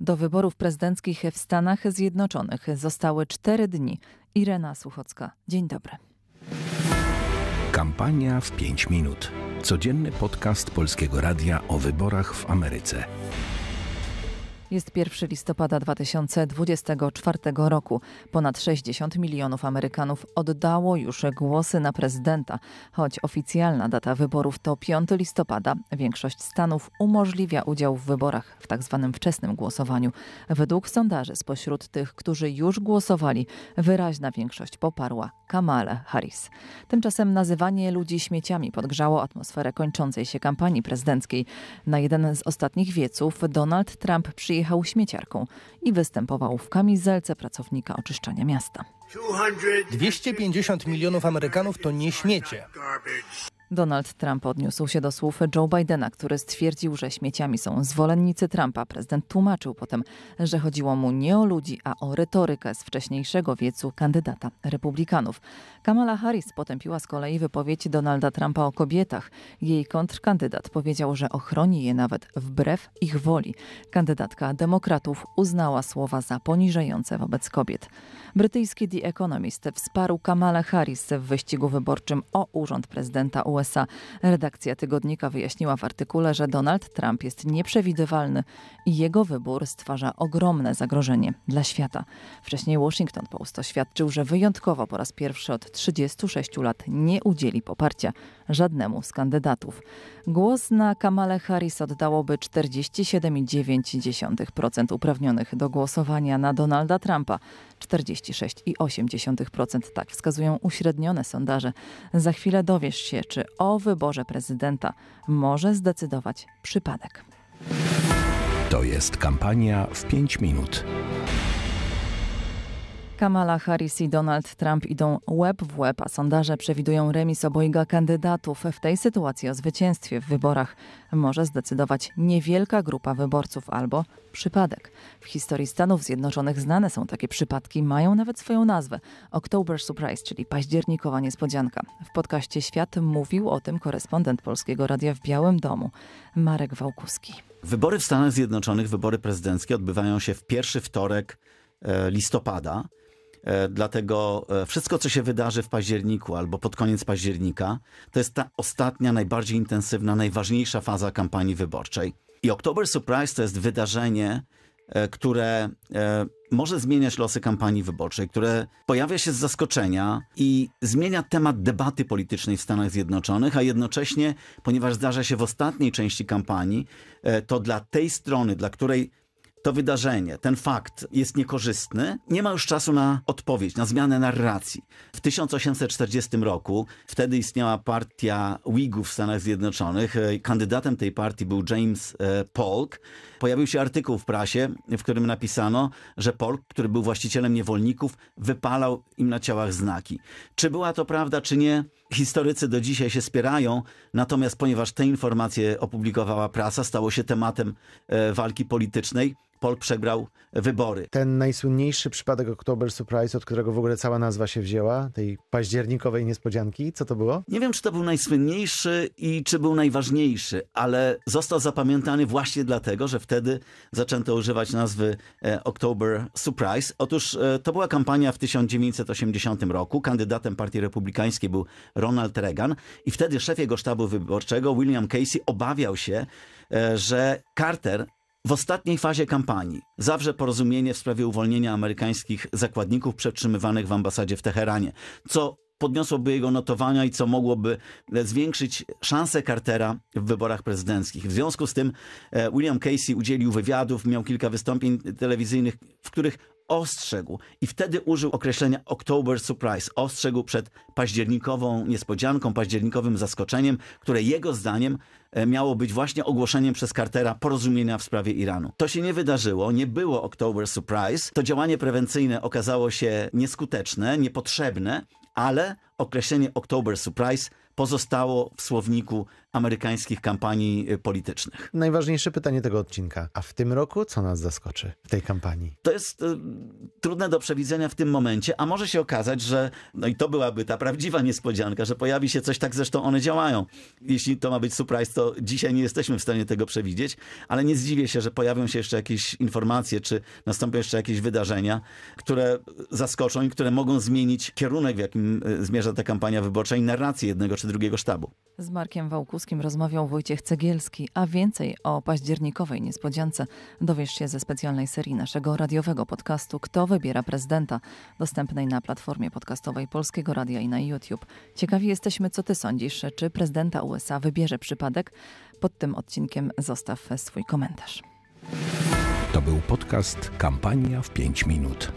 Do wyborów prezydenckich w Stanach Zjednoczonych zostały cztery dni. Irena Suchocka, dzień dobry. Kampania w 5 minut. Codzienny podcast Polskiego Radia o wyborach w Ameryce. Jest 1 listopada 2024 roku. Ponad 60 milionów Amerykanów oddało już głosy na prezydenta, choć oficjalna data wyborów to 5 listopada. Większość stanów umożliwia udział w wyborach w tzw. Tak wczesnym głosowaniu. Według sondaży spośród tych, którzy już głosowali, wyraźna większość poparła Kamale Harris. Tymczasem nazywanie ludzi śmieciami podgrzało atmosferę kończącej się kampanii prezydenckiej. Na jeden z ostatnich wieców Donald Trump przyjechał przyjechał śmieciarką i występował w kamizelce pracownika oczyszczania miasta. 250 milionów Amerykanów to nie śmiecie. Donald Trump odniósł się do słów Joe Bidena, który stwierdził, że śmieciami są zwolennicy Trumpa. Prezydent tłumaczył potem, że chodziło mu nie o ludzi, a o retorykę z wcześniejszego wiecu kandydata republikanów. Kamala Harris potępiła z kolei wypowiedź Donalda Trumpa o kobietach. Jej kontrkandydat powiedział, że ochroni je nawet wbrew ich woli. Kandydatka demokratów uznała słowa za poniżające wobec kobiet. Brytyjski The Economist wsparł Kamala Harris w wyścigu wyborczym o urząd prezydenta USA. USA. Redakcja tygodnika wyjaśniła w artykule, że Donald Trump jest nieprzewidywalny i jego wybór stwarza ogromne zagrożenie dla świata. Wcześniej Washington Post oświadczył, że wyjątkowo po raz pierwszy od 36 lat nie udzieli poparcia żadnemu z kandydatów. Głos na Kamale Harris oddałoby 47,9% uprawnionych do głosowania na Donalda Trumpa. 46,8% tak wskazują uśrednione sondaże. Za chwilę dowiesz się, czy o wyborze prezydenta może zdecydować przypadek. To jest kampania w 5 minut. Kamala Harris i Donald Trump idą łeb w łeb, a sondaże przewidują remis obojga kandydatów. W tej sytuacji o zwycięstwie w wyborach może zdecydować niewielka grupa wyborców albo przypadek. W historii Stanów Zjednoczonych znane są takie przypadki, mają nawet swoją nazwę October Surprise, czyli październikowa niespodzianka. W podcaście Świat mówił o tym korespondent Polskiego Radia w Białym Domu, Marek Wałkuski. Wybory w Stanach Zjednoczonych, wybory prezydenckie odbywają się w pierwszy wtorek e, listopada. E, dlatego e, wszystko, co się wydarzy w październiku albo pod koniec października, to jest ta ostatnia, najbardziej intensywna, najważniejsza faza kampanii wyborczej. I October Surprise to jest wydarzenie, e, które może zmieniać losy kampanii wyborczej, które pojawia się z zaskoczenia i zmienia temat debaty politycznej w Stanach Zjednoczonych, a jednocześnie, ponieważ zdarza się w ostatniej części kampanii, to dla tej strony, dla której to wydarzenie, ten fakt jest niekorzystny, nie ma już czasu na odpowiedź, na zmianę narracji. W 1840 roku wtedy istniała partia Whigów w Stanach Zjednoczonych. E, kandydatem tej partii był James e, Polk. Pojawił się artykuł w prasie, w którym napisano, że Polk, który był właścicielem niewolników, wypalał im na ciałach znaki. Czy była to prawda, czy nie? Historycy do dzisiaj się spierają, natomiast ponieważ te informacje opublikowała prasa, stało się tematem e, walki politycznej. Polk przegrał wybory. Ten najsłynniejszy przypadek October Surprise, od którego w ogóle cała nazwa się wzięła, tej październikowej niespodzianki, co to było? Nie wiem, czy to był najsłynniejszy i czy był najważniejszy, ale został zapamiętany właśnie dlatego, że wtedy zaczęto używać nazwy e, October Surprise. Otóż e, to była kampania w 1980 roku. Kandydatem Partii Republikańskiej był Ronald Reagan. I wtedy szef jego sztabu wyborczego, William Casey, obawiał się, e, że Carter w ostatniej fazie kampanii zawrze porozumienie w sprawie uwolnienia amerykańskich zakładników przetrzymywanych w ambasadzie w Teheranie, co podniosłoby jego notowania i co mogłoby e, zwiększyć szanse Cartera w wyborach prezydenckich. W związku z tym e, William Casey udzielił wywiadów, miał kilka wystąpień telewizyjnych, w których ostrzegł i wtedy użył określenia October Surprise. Ostrzegł przed październikową niespodzianką, październikowym zaskoczeniem, które jego zdaniem e, miało być właśnie ogłoszeniem przez Cartera porozumienia w sprawie Iranu. To się nie wydarzyło, nie było October Surprise. To działanie prewencyjne okazało się nieskuteczne, niepotrzebne, ale określenie October Surprise pozostało w słowniku amerykańskich kampanii y, politycznych. Najważniejsze pytanie tego odcinka. A w tym roku co nas zaskoczy w tej kampanii? To jest y, trudne do przewidzenia w tym momencie, a może się okazać, że no i to byłaby ta prawdziwa niespodzianka, że pojawi się coś tak, zresztą one działają. Jeśli to ma być surprise, to dzisiaj nie jesteśmy w stanie tego przewidzieć, ale nie zdziwię się, że pojawią się jeszcze jakieś informacje, czy nastąpią jeszcze jakieś wydarzenia, które zaskoczą i które mogą zmienić kierunek, w jakim y, zmierza ta kampania wyborcza i narrację jednego czy drugiego sztabu. Z Markiem Wałku Wokulskim rozmawiał Wojciech Cegielski, a więcej o październikowej niespodziance dowiesz się ze specjalnej serii naszego radiowego podcastu Kto wybiera prezydenta, dostępnej na platformie podcastowej Polskiego Radia i na YouTube. Ciekawi jesteśmy, co ty sądzisz, czy prezydenta USA wybierze przypadek? Pod tym odcinkiem zostaw swój komentarz. To był podcast Kampania w 5 minut.